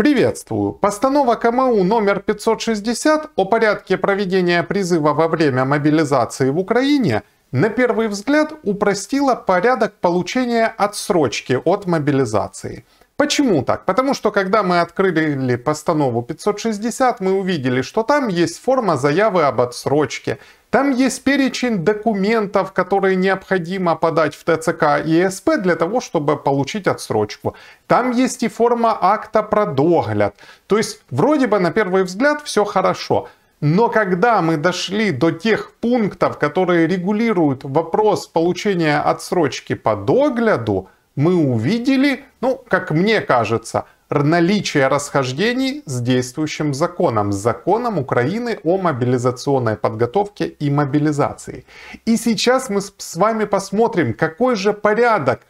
Приветствую! Постанова КМУ номер 560 о порядке проведения призыва во время мобилизации в Украине на первый взгляд упростила порядок получения отсрочки от мобилизации – Почему так? Потому что когда мы открыли постанову 560, мы увидели, что там есть форма заявы об отсрочке, там есть перечень документов, которые необходимо подать в ТЦК и СП для того, чтобы получить отсрочку. Там есть и форма акта про догляд. То есть вроде бы на первый взгляд все хорошо, но когда мы дошли до тех пунктов, которые регулируют вопрос получения отсрочки по догляду, мы увидели, ну, как мне кажется, наличие расхождений с действующим законом, с законом Украины о мобилизационной подготовке и мобилизации. И сейчас мы с вами посмотрим, какой же порядок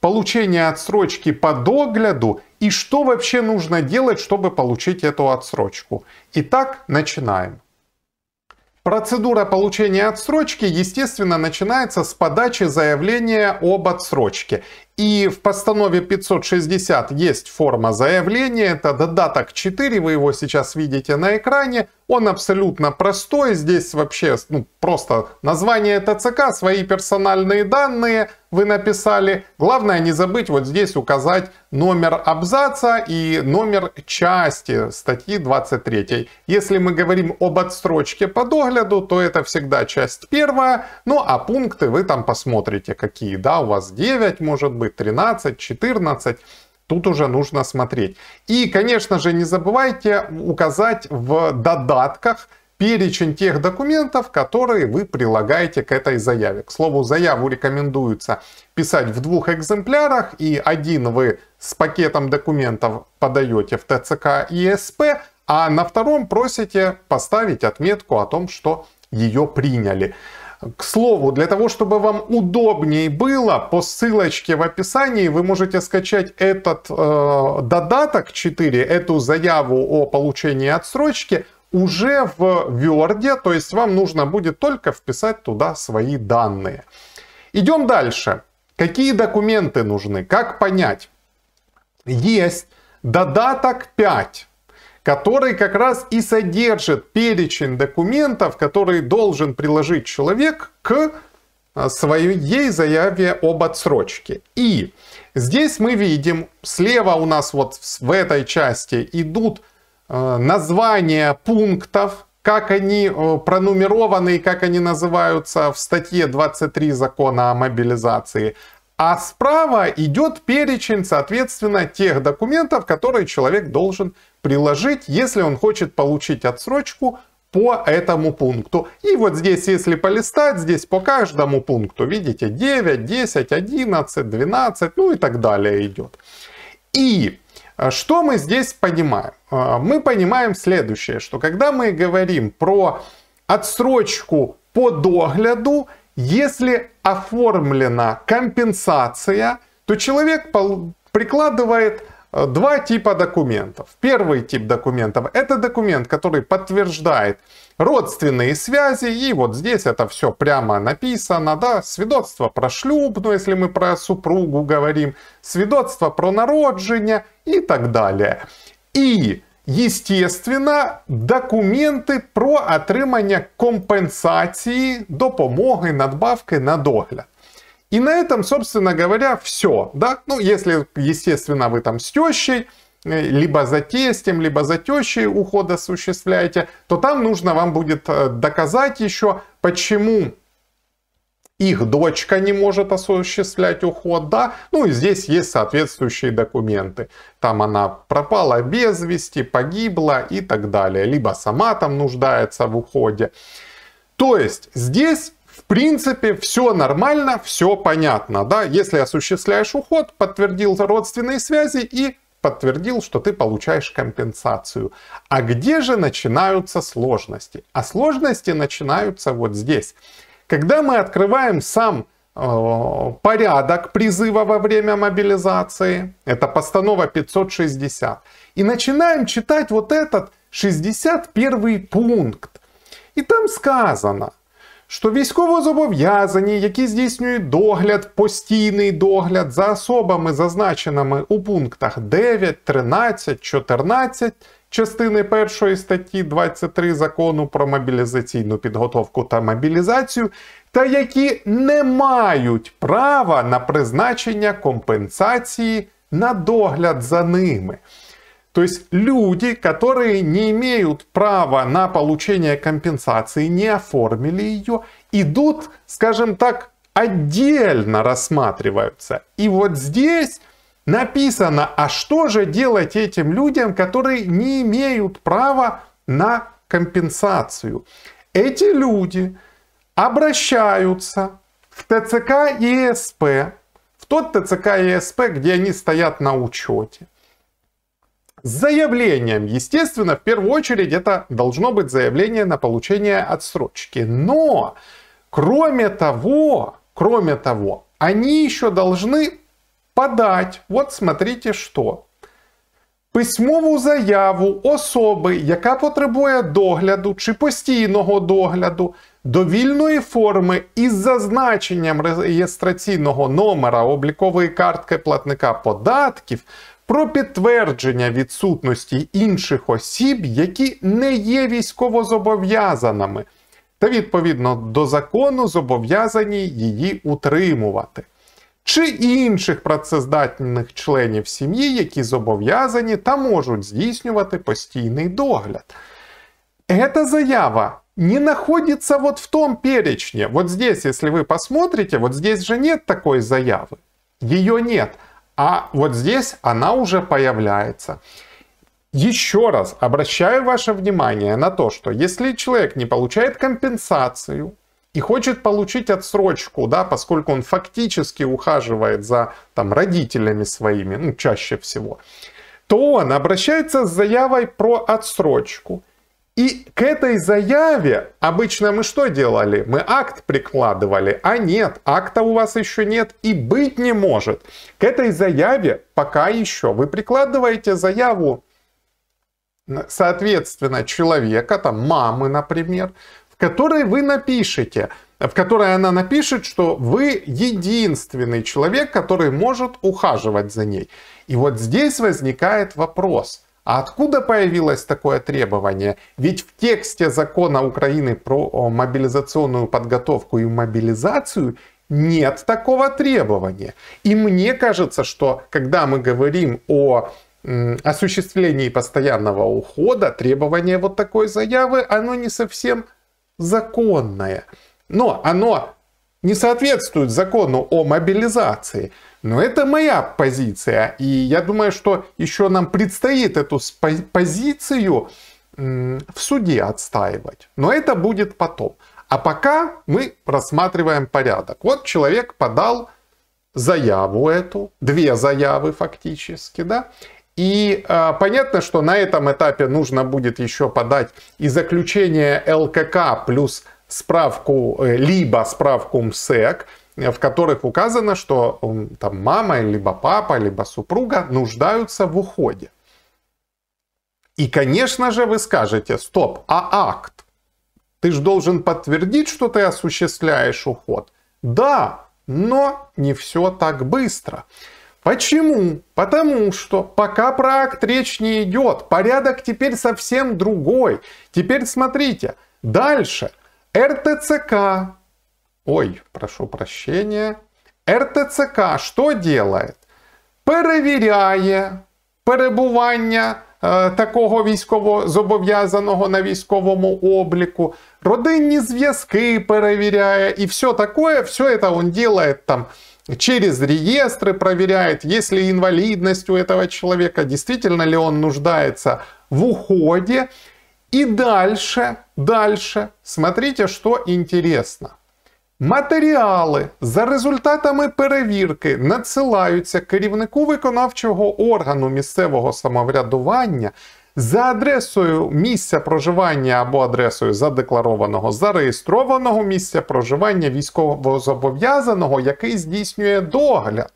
получения отсрочки по догляду и что вообще нужно делать, чтобы получить эту отсрочку. Итак, начинаем. Процедура получения отсрочки, естественно, начинается с подачи заявления об отсрочке. И в постанове 560 есть форма заявления, это додаток 4, вы его сейчас видите на экране. Он абсолютно простой, здесь вообще ну, просто название ТЦК, свои персональные данные вы написали. Главное не забыть вот здесь указать номер абзаца и номер части статьи 23. Если мы говорим об отстрочке по догляду, то это всегда часть первая. Ну а пункты вы там посмотрите какие, да, у вас 9 может быть бы 13, 14. Тут уже нужно смотреть. И, конечно же, не забывайте указать в додатках перечень тех документов, которые вы прилагаете к этой заяве. К слову, заяву рекомендуется писать в двух экземплярах, и один вы с пакетом документов подаете в ТЦК и СП, а на втором просите поставить отметку о том, что ее приняли. К слову, для того, чтобы вам удобнее было, по ссылочке в описании вы можете скачать этот э, додаток 4, эту заяву о получении отсрочки уже в Word, то есть вам нужно будет только вписать туда свои данные. Идем дальше. Какие документы нужны? Как понять? Есть додаток 5 который как раз и содержит перечень документов, которые должен приложить человек к а, своей заяве об отсрочке. И здесь мы видим, слева у нас вот в этой части идут а, названия пунктов, как они э, пронумерованы и как они называются в статье 23 закона о мобилизации. А справа идет перечень, соответственно, тех документов, которые человек должен приложить, если он хочет получить отсрочку по этому пункту. И вот здесь, если полистать, здесь по каждому пункту, видите, 9, 10, 11, 12, ну и так далее идет. И э, что мы здесь понимаем? Э, мы понимаем следующее, что когда мы говорим про отсрочку по догляду, если оформлена компенсация, то человек прикладывает э, два типа документов. Первый тип документов – это документ, который подтверждает родственные связи. И вот здесь это все прямо написано. Да? Свидетельство про шлюбную, если мы про супругу говорим, свидетельство про народжение и так далее. И Естественно, документи про отримання компенсації, допомоги, надбавки на догляд. И на этом, собственно говоря, все. Да? Ну, если, естественно, вы там с тещей, э, либо за тестем, либо за тещей уход осуществляете, то там нужно вам будет э, доказать еще, почему их дочка не может осуществлять уход, да, ну и здесь есть соответствующие документы. Там она пропала без вести, погибла и так далее, либо сама там нуждается в уходе. То есть здесь в принципе, все нормально, все понятно, да, если осуществляешь уход, подтвердил родственные связи и подтвердил, что ты получаешь компенсацию. А где же начинаются сложности? А сложности начинаются вот здесь. Когда мы открываем сам э, порядок призыва во время мобилизации, это постанова 560, и начинаем читать вот этот 61 пункт. И там сказано – що військовозобов'язані, які здійснюють догляд, постійний догляд за особами, зазначеними у пунктах 9, 13, 14 частини 1 статті 23 закону про мобілізаційну підготовку та мобілізацію, та які не мають права на призначення компенсації на догляд за ними. То есть люди, которые не имеют права на получение компенсации, не оформили ее, идут, скажем так, отдельно рассматриваются. И вот здесь написано, а что же делать этим людям, которые не имеют права на компенсацию. Эти люди обращаются в ТЦК и ЕСП, в тот ТЦК и ЕСП, где они стоят на учете. С заявлением, естественно, в первую очередь это должно быть заявление на получение отсрочки. Но, кроме того, кроме того, они еще должны подать, вот смотрите что, письмовую заяву особы, яка потребує догляду чи постійного догляду довільної форми із зазначенням реєстраційного номера облікової картки платника податків про підтвердження відсутності інших осіб, які не є військовозобов'язаними, та відповідно до закону зобов'язані її утримувати, чи інших працездатних членів сім'ї, які зобов'язані та можуть здійснювати постійний догляд. Эта заява не знаходиться вот в тому перечне. Вот здесь, якщо ви посмотрите, вот здесь же нет такої заяви. Ее нет. А вот здесь она уже появляется. Еще раз обращаю ваше внимание на то, что если человек не получает компенсацию и хочет получить отсрочку, да, поскольку он фактически ухаживает за там, родителями своими, ну, чаще всего, то он обращается с заявой про отсрочку – и к этой заяве обычно мы что делали? Мы акт прикладывали, а нет, акта у вас еще нет и быть не может. К этой заяве пока еще вы прикладываете заяву, соответственно, человека, там, мамы, например, в которой вы напишете, в которой она напишет, что вы единственный человек, который может ухаживать за ней. И вот здесь возникает вопрос – а откуда появилось такое требование? Ведь в тексте закона Украины про мобилизационную подготовку и мобилизацию нет такого требования. И мне кажется, что когда мы говорим о осуществлении постоянного ухода, требование вот такой заявы, оно не совсем законное. Но оно не соответствует закону о мобилизации. Но это моя позиция. И я думаю, что еще нам предстоит эту позицию в суде отстаивать. Но это будет потом. А пока мы рассматриваем порядок. Вот человек подал заяву эту, две заявы фактически, да, и э, понятно, что на этом этапе нужно будет еще подать и заключение ЛКК плюс справку, э, либо справку МСЭК, э, в которых указано, что там мама, либо папа, либо супруга нуждаются в уходе. И, конечно же, вы скажете, стоп, а акт? Ты же должен подтвердить, что ты осуществляешь уход. Да, но не все так быстро. Почему? Потому что пока про акт речь не идет, порядок теперь совсем другой. Теперь смотрите, дальше – РТЦК, ой, прошу прощения, РТЦК что делает? Перевіряє перебування е, такого військовозобов'язаного на військовому обліку, родинні зв'язки перевіряє і все таке, все це він делает там через реестры проверяет, ли инвалидность у этого человека, действительно ли он нуждается в уходе. И дальше Дальше смотрите, что интересно. Матеріали за результатами перевірки надсилаються керівнику виконавчого органу місцевого самоврядування за адресою місця проживання або адресою задекларованого зареєстрованого місця проживання військовозобов'язаного, який здійснює догляд.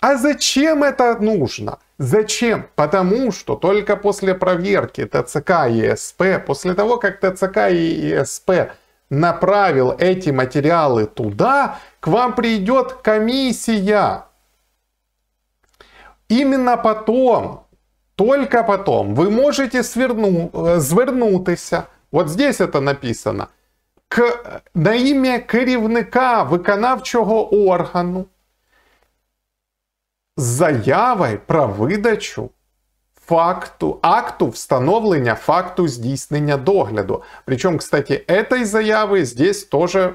А зачем це нужно? Зачем? Потому что только после проверки ТЦК и СП, после того, как ТЦК и СП направил эти материалы туда, к вам придет комиссия. Именно потом, только потом, вы можете э, свернуться. вот здесь это написано, к, на имя керівника виконавчого органу з заявою про видачу факту, акту встановлення факту здійснення догляду. Причому, кстати, этой заявы здесь тоже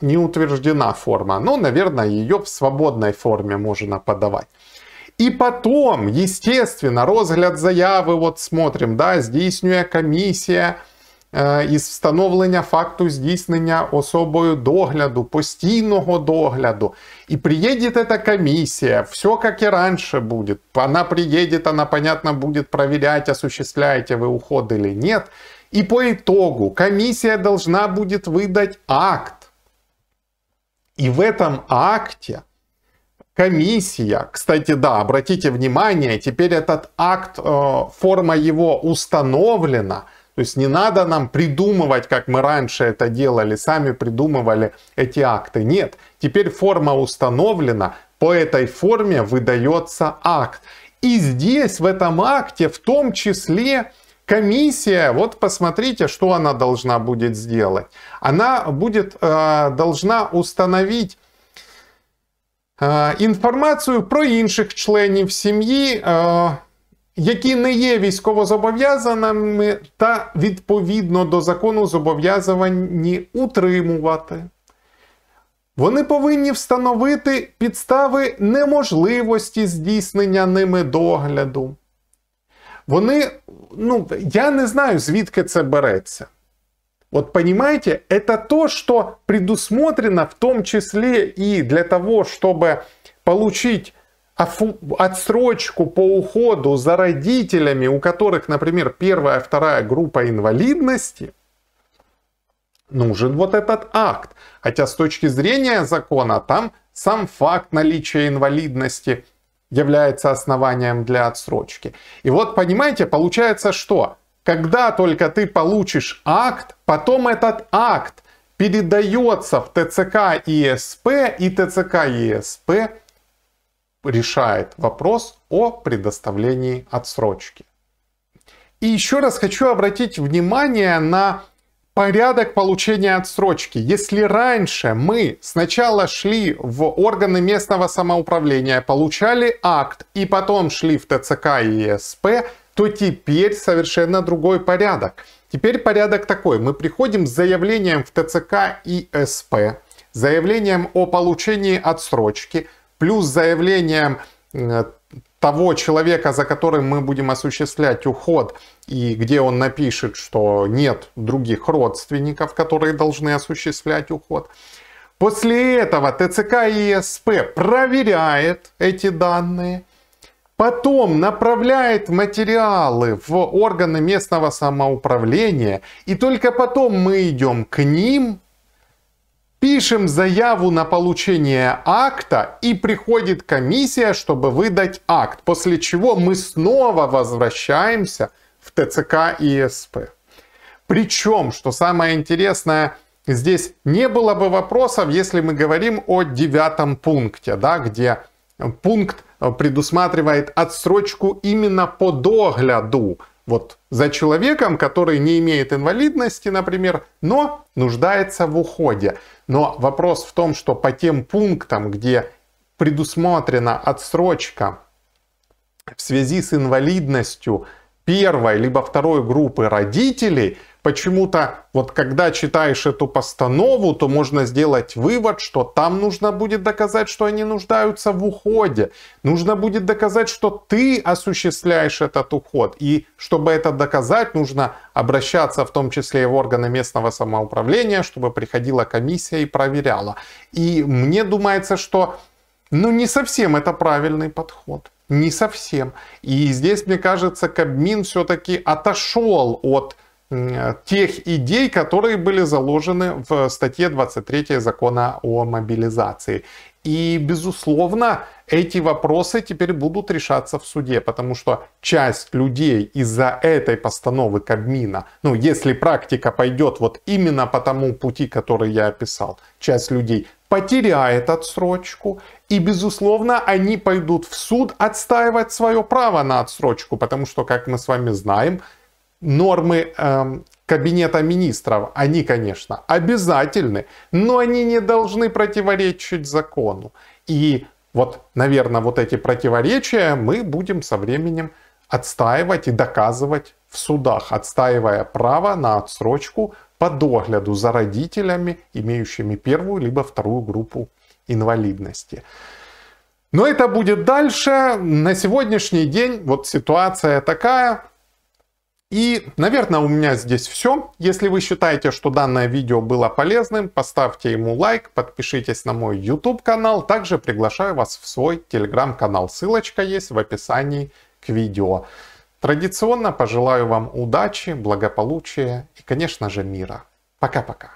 не утверждена форма. Ну, наверное, ее в свободной форме можно подавать. И потом, естественно, разгляд заявы, вот смотрим, да, здійснює комиссия із встановлення факту здійснення особою догляду, постійного догляду. И приедет эта комиссия, все как и раньше будет. Она приедет, она, понятно, будет проверять, осуществляете вы уход или нет. И по итогу комиссия должна будет выдать акт. И в этом акте комиссия, кстати, да, обратите внимание, теперь этот акт, э, форма его установлена – то есть не надо нам придумывать, как мы раньше это делали, сами придумывали эти акты. Нет, теперь форма установлена, по этой форме выдается акт. И здесь, в этом акте, в том числе комиссия, вот посмотрите, что она должна будет сделать. Она будет, э, должна установить э, информацию про інших членов семьи. Э, які не є військовозобов'язаними та відповідно до закону зобов'язані утримувати. Вони повинні встановити підстави неможливості здійснення ними догляду. Вони, ну, я не знаю, звідки це береться. От понимаете, это то, что предусмотрено в том числе и для того, чтобы получить отсрочку по уходу за родителями, у которых, например, первая, вторая группа инвалидности, нужен вот этот акт. Хотя с точки зрения закона там сам факт наличия инвалидности является основанием для отсрочки. И вот понимаете, получается что? Когда только ты получишь акт, потом этот акт передается в ТЦК и СП, и ТЦК и СП решает вопрос о предоставлении отсрочки. И еще раз хочу обратить внимание на порядок получения отсрочки. Если раньше мы сначала шли в органы местного самоуправления, получали акт и потом шли в ТЦК и ЕСП, то теперь совершенно другой порядок. Теперь порядок такой. Мы приходим с заявлением в ТЦК и СП, заявлением о получении отсрочки плюс заявление э, того человека, за которым мы будем осуществлять уход, и где он напишет, что нет других родственников, которые должны осуществлять уход. После этого ТЦК и ЕСП проверяет эти данные, потом направляет материалы в органы местного самоуправления, и только потом мы идем к ним Пишем заяву на получение акта и приходит комиссия, чтобы выдать акт, после чего мы снова возвращаемся в ТЦК и СП. Причем, что самое интересное, здесь не было бы вопросов, если мы говорим о девятом пункте, да, где пункт предусматривает отсрочку именно по догляду вот за человеком, который не имеет инвалидности, например, но нуждается в уходе. Но вопрос в том, что по тем пунктам, где предусмотрена отсрочка в связи с инвалидностью первой либо второй группы родителей, почему-то вот когда читаешь эту постанову, то можно сделать вывод, что там нужно будет доказать, что они нуждаются в уходе. Нужно будет доказать, что ты осуществляешь этот уход. И чтобы это доказать, нужно обращаться в том числе и в органы местного самоуправления, чтобы приходила комиссия и проверяла. И мне думается, что ну не совсем это правильный подход. Не совсем. И здесь, мне кажется, Кабмин все-таки отошел от тех идей, которые были заложены в статье 23 закона о мобилизации. И, безусловно, эти вопросы теперь будут решаться в суде, потому что часть людей из-за этой постановы Кабмина, ну, если практика пойдет вот именно по тому пути, который я описал, часть людей потеряет отсрочку, и, безусловно, они пойдут в суд отстаивать свое право на отсрочку, потому что, как мы с вами знаем, нормы э, кабинета министров, они, конечно, обязательны, но они не должны противоречить закону. И вот, наверное, вот эти противоречия мы будем со временем отстаивать и доказывать в судах, отстаивая право на отсрочку по догляду за родителями, имеющими первую либо вторую группу инвалидности. Но это будет дальше. На сегодняшний день вот ситуация такая. И, наверное, у меня здесь все. Если вы считаете, что данное видео было полезным, поставьте ему лайк, подпишитесь на мой YouTube канал. Также приглашаю вас в свой Telegram канал. Ссылочка есть в описании к видео. Традиционно пожелаю вам удачи, благополучия и, конечно же, мира. Пока-пока.